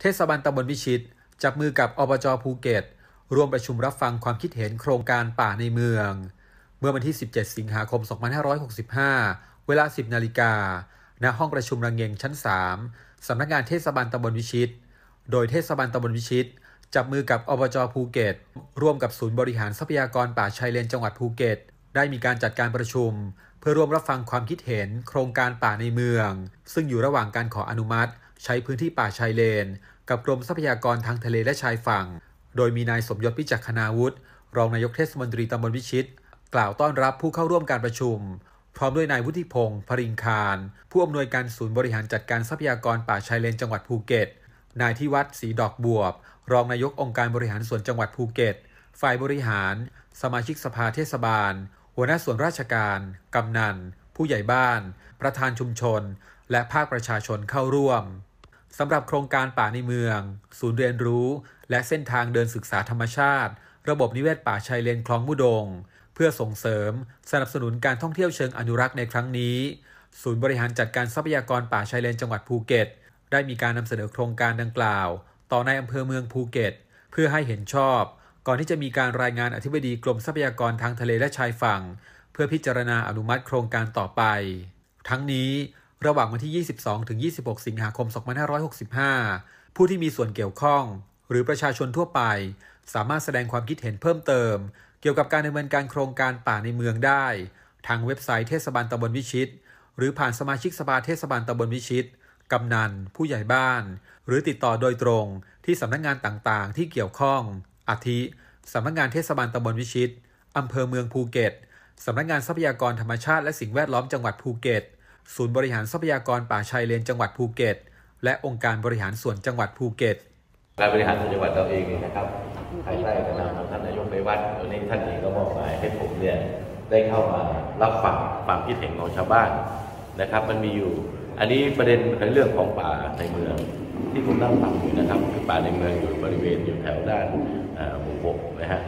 เทศบาลตำบลวิชิตจับมือกับอบจภูเก็ตร่วมประชุมรับฟังความคิดเห็นโครงการป่าในเมือง เมื่อวันที่ 17 สิงหาคม 2565 เวลา 10 นาฬิกา ณห้องประชุมระเงงชั้น 3 สำนักงานเทศบาลตำบลวิชิต โดยเทศบาลตำบลวิชิต จับมือกับอบจภูเก็ต ร่วมกับศูนย์บริหารทรัพยากรป่าชายเลนจังหวัดภูเก็ต ได้มีการจัดการประชุม เพื่อร่วมรับฟังความคิดเห็นโครงการป่าในเมือง ซึ่งอยู่ระหว่างการขออนุมัติใช้พื้นที่ป่าชายเลน กับกรมทรัพยากรทางทะเลและชายฝั่ง โดยมีนายสมยศพิจักคณาวุฒิรองนายกเทศมนตรีตำบลวิชิต กล่าวต้อนรับผู้เข้าร่วมการประชุม พร้อมด้วยนายวุฒิพงศ์พริงคาร ผู้อำนวยการศูนย์บริหารจัดการทรัพยากรป่าชายเลน จังหวัดภูเก็ต นายที่วัดศรีดอกบวบรองนายกองค์การบริหารส่วนจังหวัดภูเก็ต ฝ่ายบริหาร สมาชิกสภาเทศบาล หัวหน้าส่วนราชการกำนันผู้ใหญ่บ้าน ประธานชุมชน และภาคประชาชนเข้าร่วมสำหรับโครงการป่าในเมือง ศูนย์เรียนรู้และเส้นทางเดินศึกษาธรรมชาติ ระบบนิเวศป่าชายเลนคลองมุดง เพื่อส่งเสริมสนับสนุนการท่องเที่ยวเชิงอนุรักษ์ในครั้งนี้ ศูนย์บริหารจัดการทรัพยากรป่าชายเลนจังหวัดภูเก็ต ได้มีการนำเสนอโครงการดังกล่าว ต่อในอำเภอเมืองภูเก็ต เพื่อให้เห็นชอบ ก่อนที่จะมีการรายงานอธิบดีกรมทรัพยากรทางทะเลและชายฝั่งเพื่อพิจารณาอนุมัติโครงการต่อไป ทั้งนี้ระหว่างวันที่ 22 ถึง 26 สิงหาคม 2565 ผู้ที่มีส่วนเกี่ยวข้อง หรือประชาชนทั่วไป สามารถแสดงความคิดเห็นเพิ่มเติม เกี่ยวกับการดำเนินการโครงการป่าในเมืองได้ ทางเว็บไซต์เทศบาลตำบลวิชิต หรือผ่านสมาชิกสภาเทศบาลตำบลวิชิตกำนันผู้ใหญ่บ้าน หรือติดต่อโดยตรงที่สำนักงงานต่างๆ ที่เกี่ยวข้องอาทิสำนักงงานเทศบาลตำบลวิชิตอำเภอเมืองภูเก็ตสำนักงงานทรัพยากรธรรมชาติและสิ่งแวดล้อมจังหวัดภูเก็ตศูนย์บริหารทรัพยากรป่าชายเลนจังหวัดภูเก็ตและองค์การบริหารส่วนจังหวัดภูเก็ตการบริหารส่วนจังหวัดเราเองนะครับภายใต้การนำของท่านนายกไปวัดตอนนี้ท่านเองก็มอบหมายให้ผมเนี่ยได้เข้ามารับฟังความคิดเห็นของชาวบ้านนะครับ มันมีอยู่ อันนี้ประเด็นในเรื่องของป่าในเมืองที่ผมนั่งฟังอยู่นะครับคือป่าในเมืองอยู่บริเวณอยู่แถวด้านหมู่หกนะฮะ